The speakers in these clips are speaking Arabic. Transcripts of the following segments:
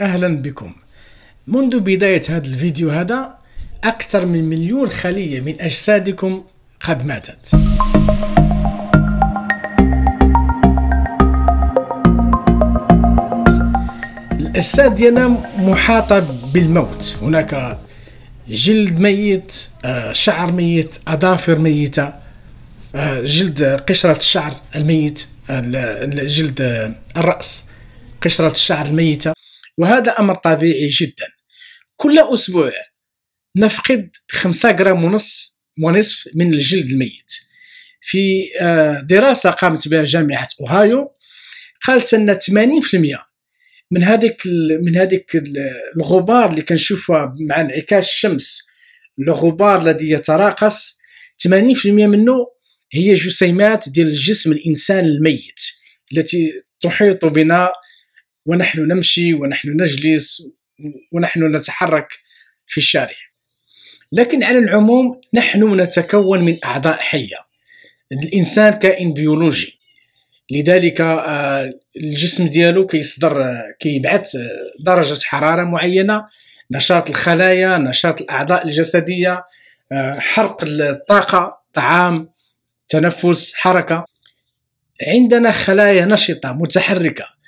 اهلا بكم منذ بداية هذا الفيديو هذا أكثر من مليون خلية من أجسادكم قد ماتت الأجساد ديالنا محاطة بالموت هناك جلد ميت آه، شعر ميت أظافر ميتة آه، جلد قشرة الشعر الميت آه، جلد الرأس قشرة الشعر الميتة وهذا أمر طبيعي جدا كل أسبوع نفقد 5 غرام ونص ونصف من الجلد الميت في آه، دراسة قامت بها جامعة أوهايو قالت أن 80% من هذيك من هذيك الغبار اللي كنشوفها مع انعكاس الشمس الغبار الذي يتراقص 80% منه هي جسيمات ديال الجسم الانسان الميت التي تحيط بنا ونحن نمشي ونحن نجلس ونحن نتحرك في الشارع لكن على العموم نحن نتكون من أعضاء حية الإنسان كائن بيولوجي لذلك آه، الجسم ديالو كيصدر كيبعث درجة حرارة معينة نشاط الخلايا نشاط الأعضاء الجسدية آه، حرق الطاقة طعام تنفس حركة عندنا خلايا نشطة متحركة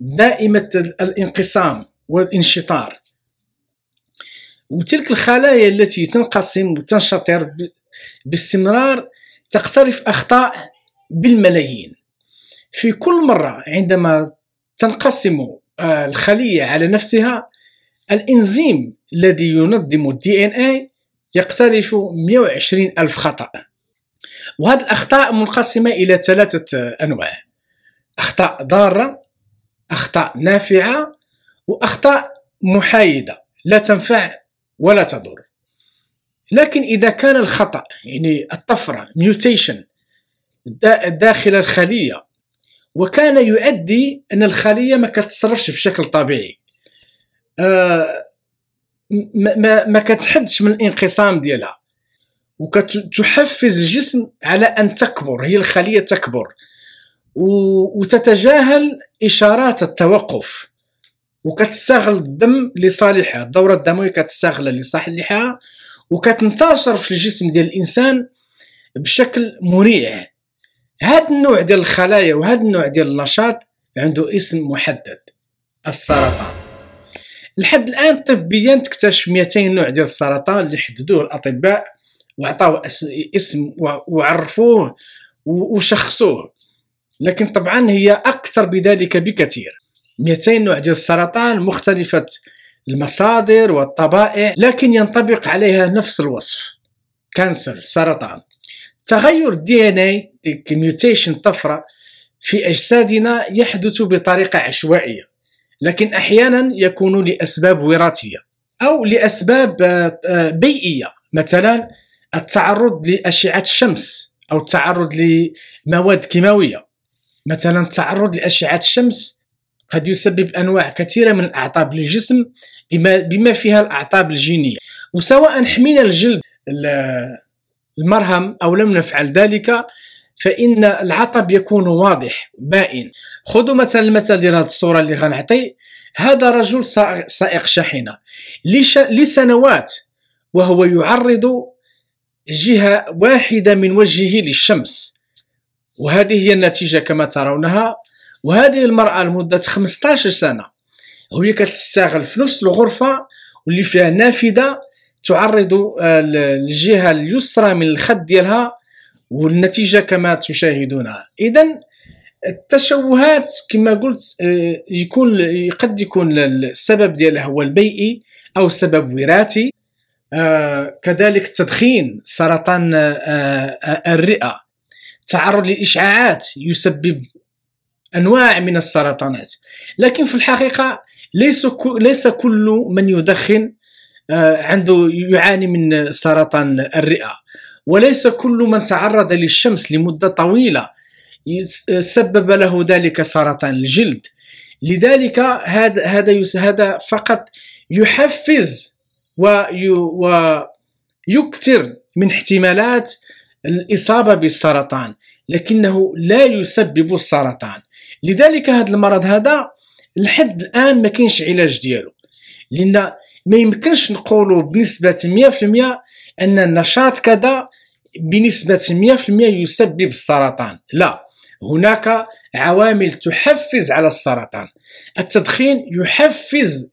دائمة الانقسام والانشطار وتلك الخلايا التي تنقسم وتنشطر باستمرار تقترف أخطاء بالملايين في كل مرة عندما تنقسم آه، الخلية على نفسها الإنزيم الذي ينظم الـ ان إيه يقترف 120 ألف خطأ وهذه الأخطاء منقسمة إلى ثلاثة آه، أنواع أخطاء ضارة أخطاء نافعة وأخطاء محايدة لا تنفع ولا تضر لكن إذا كان الخطأ يعني الطفرة ميوتيشن داخل الخلية وكان يؤدي أن الخلية ما كتصرفش بشكل طبيعي آه ما, ما, ما كتحدش من الانقسام ديالها وكتحفز الجسم على أن تكبر هي الخلية تكبر وتتجاهل اشارات التوقف وكتستغل الدم لصالحها الدوره الدمويه كتستغلها لصالحها وكتنتشر في الجسم ديال الانسان بشكل مريع هاد النوع ديال الخلايا وهاد النوع ديال النشاط عنده اسم محدد السرطان لحد الان طبيا تكتشف 200 نوع ديال السرطان اللي حددوه الاطباء وعطاوه اسم وعرفوه وشخصوه لكن طبعا هي أكثر بذلك بكثير 200 نوع ديال السرطان مختلفة المصادر والطبائع لكن ينطبق عليها نفس الوصف كانسر سرطان تغير الدي ان اي ميوتيشن طفره في اجسادنا يحدث بطريقه عشوائيه لكن احيانا يكون لاسباب وراثيه او لاسباب آه، آه، بيئيه مثلا التعرض لاشعه الشمس او التعرض لمواد كيماويه مثلا التعرض لأشعة الشمس قد يسبب أنواع كثيرة من الأعطاب للجسم بما فيها الأعطاب الجينية وسواء حمينا الجلد المرهم أو لم نفعل ذلك فإن العطب يكون واضح بائن خذوا مثلا المثل ديال هذه الصورة اللي غنعطي هذا رجل سائق شاحنة لسنوات وهو يعرض جهة واحدة من وجهه للشمس وهذه هي النتيجة كما ترونها وهذه المرأة لمدة 15 سنة وهي كتستغل في نفس الغرفة واللي فيها نافذة تعرض الجهة آه، اليسرى من الخد ديالها والنتيجة كما تشاهدونها إذا التشوهات كما قلت آه، يكون قد يكون السبب ديالها هو البيئي أو سبب وراثي آه، كذلك التدخين سرطان الرئة التعرض للإشعاعات يسبب أنواع من السرطانات لكن في الحقيقة ليس ليس كل من يدخن آه، عنده يعاني من سرطان الرئة وليس كل من تعرض للشمس لمدة طويلة سبب له ذلك سرطان الجلد لذلك هذا هذا هذا فقط يحفز ويكثر من احتمالات الإصابة بالسرطان لكنه لا يسبب السرطان لذلك هذا المرض هذا لحد الآن ما كاينش علاج ديالو لأن ما يمكنش نقوله بنسبة 100% أن النشاط كذا بنسبة 100% يسبب السرطان لا هناك عوامل تحفز على السرطان التدخين يحفز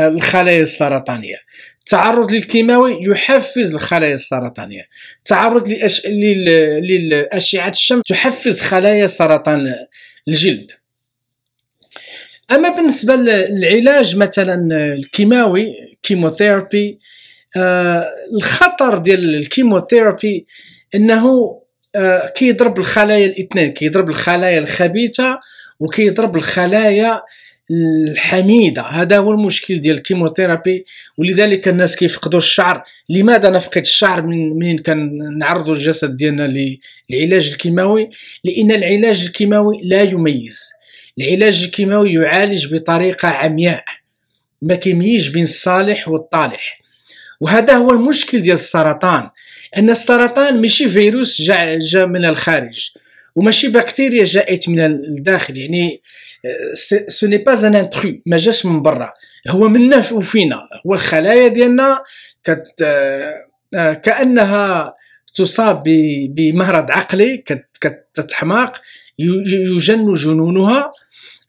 الخلايا السرطانيه التعرض للكيماوي يحفز الخلايا السرطانيه التعرض لأش... لل... للاشعه الشمس تحفز خلايا سرطان الجلد اما بالنسبه للعلاج مثلا الكيماوي كيموثيرابي آه الخطر ديال الكيموثيرابي انه آه كيضرب الخلايا الاثنين كيضرب الخلايا الخبيثه وكيضرب الخلايا الحميده هذا هو المشكل ديال الكيموثيرابي ولذلك الناس كيفقدوا الشعر لماذا نفقد الشعر من منين كنعرضوا الجسد ديالنا للعلاج الكيماوي لان العلاج الكيماوي لا يميز العلاج الكيماوي يعالج بطريقه عمياء ما كيميش بين الصالح والطالح وهذا هو المشكل ديال السرطان ان السرطان ماشي فيروس جا من الخارج وماشي بكتيريا جاءت من الداخل يعني آه، سو ني با ان انتخو ما جاش من برا هو منا وفينا هو الخلايا ديالنا كت آه، آه، كانها تصاب بمرض عقلي كتتحماق يجن جنونها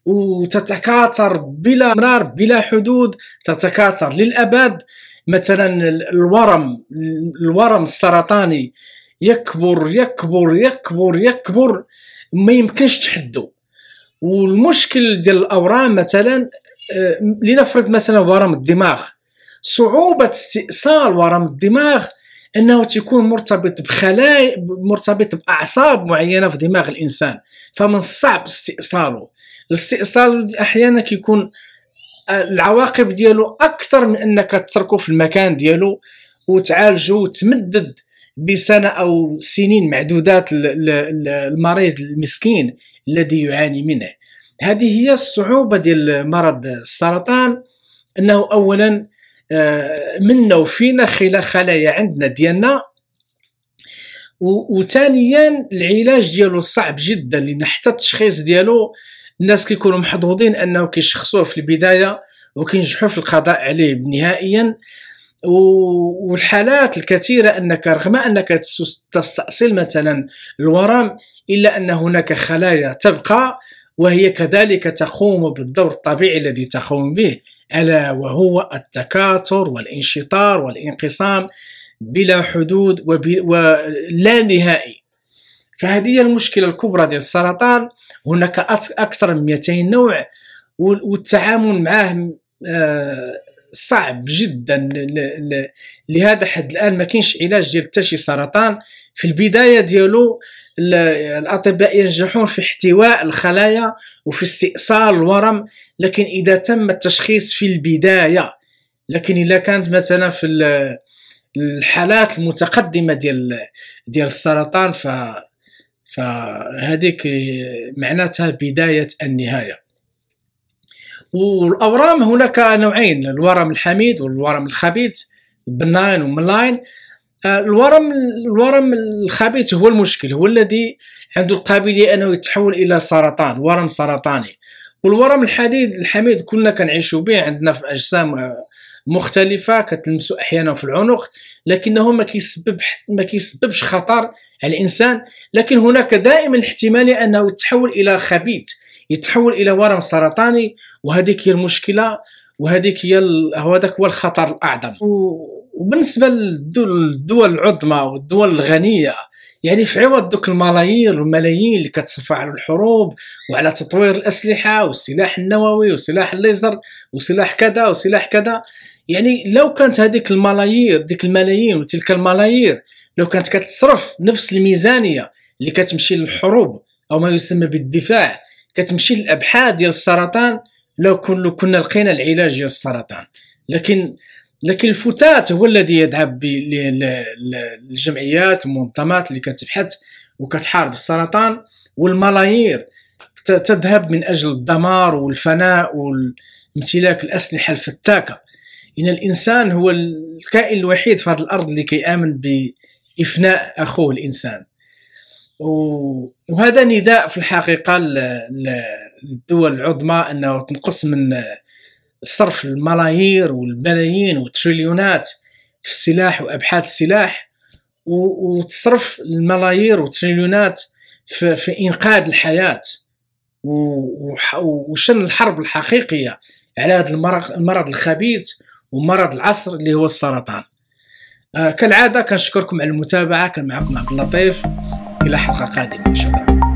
وتتكاثر بلا مرار بلا حدود تتكاثر للابد مثلا الورم الورم السرطاني يكبر يكبر يكبر يكبر ما يمكنش تحدو والمشكل ديال الاورام مثلا آه، لنفرض مثلا ورم الدماغ صعوبه استئصال ورم الدماغ انه تيكون مرتبط بخلايا مرتبط باعصاب معينه في دماغ الانسان فمن الصعب استئصاله الاستئصال احيانا كيكون آه، العواقب ديالو اكثر من انك تتركه في المكان ديالو وتعالجه وتمدد بسنه او سنين معدودات المريض المسكين الذي يعاني منه هذه هي الصعوبه ديال مرض السرطان انه اولا آه، منا وفينا خلال خلايا عندنا ديالنا وثانيا العلاج ديالو صعب جدا لان حتى التشخيص ديالو الناس كيكونوا محظوظين انه كيشخصوه في البدايه وكينجحوا في القضاء عليه نهائيا والحالات الكثيرة أنك رغم أنك تستأصل مثلا الورم إلا أن هناك خلايا تبقى وهي كذلك تقوم بالدور الطبيعي الذي تقوم به ألا وهو التكاثر والانشطار والانقسام بلا حدود ولا نهائي فهذه هي المشكلة الكبرى ديال السرطان هناك أكثر من 200 نوع والتعامل معه آه صعب جدا لهذا حد الان ما كاينش علاج ديال حتى شي سرطان في البدايه ديالو الاطباء ينجحون في احتواء الخلايا وفي استئصال الورم لكن اذا تم التشخيص في البدايه لكن اذا كانت مثلا في الحالات المتقدمه ديال ديال السرطان ف فهذيك معناتها بدايه النهايه والاورام هناك نوعين الورم الحميد والورم الخبيث بناين وملاين آه، الورم الورم الخبيث هو المشكل هو الذي عنده القابليه انه يتحول الى سرطان ورم سرطاني والورم الحديد الحميد كلنا كنعيشوا به عندنا في اجسام آه، مختلفه كتلمسوا احيانا في العنق لكنه ما كيسبب ما كيسببش خطر على الانسان لكن هناك دائما الاحتمال انه يتحول الى خبيث يتحول الى ورم سرطاني وهذيك هي المشكله وهذيك هي هذاك هو الخطر الاعظم وبالنسبه للدول العظمى والدول الغنيه يعني في عوض دوك الملايير والملايين اللي كتصرف على الحروب وعلى تطوير الاسلحه والسلاح النووي وسلاح الليزر وسلاح كذا وسلاح كذا يعني لو كانت هذيك الملايير ديك الملايين وتلك الملايير لو كانت كتصرف نفس الميزانيه اللي كتمشي للحروب او ما يسمى بالدفاع كتمشي للابحاث ديال السرطان لو كنا كنا لقينا العلاج ديال السرطان لكن لكن الفتات هو الذي يذهب للجمعيات المنظمات اللي كتبحث وكتحارب السرطان والملايير تذهب من اجل الدمار والفناء وامتلاك الاسلحه الفتاكه ان الانسان هو الكائن الوحيد في هذه الارض اللي كيامن بافناء اخوه الانسان وهذا نداء في الحقيقه للدول العظمى انه تنقص من صرف الملايير والبلايين والتريليونات في السلاح وابحاث السلاح وتصرف الملايير والتريليونات في, انقاذ الحياه وشن الحرب الحقيقيه على هذا المرض الخبيث ومرض العصر اللي هو السرطان آه، كالعاده كنشكركم على المتابعه كان معكم عبد اللطيف إلى حلقة قادمة شكرا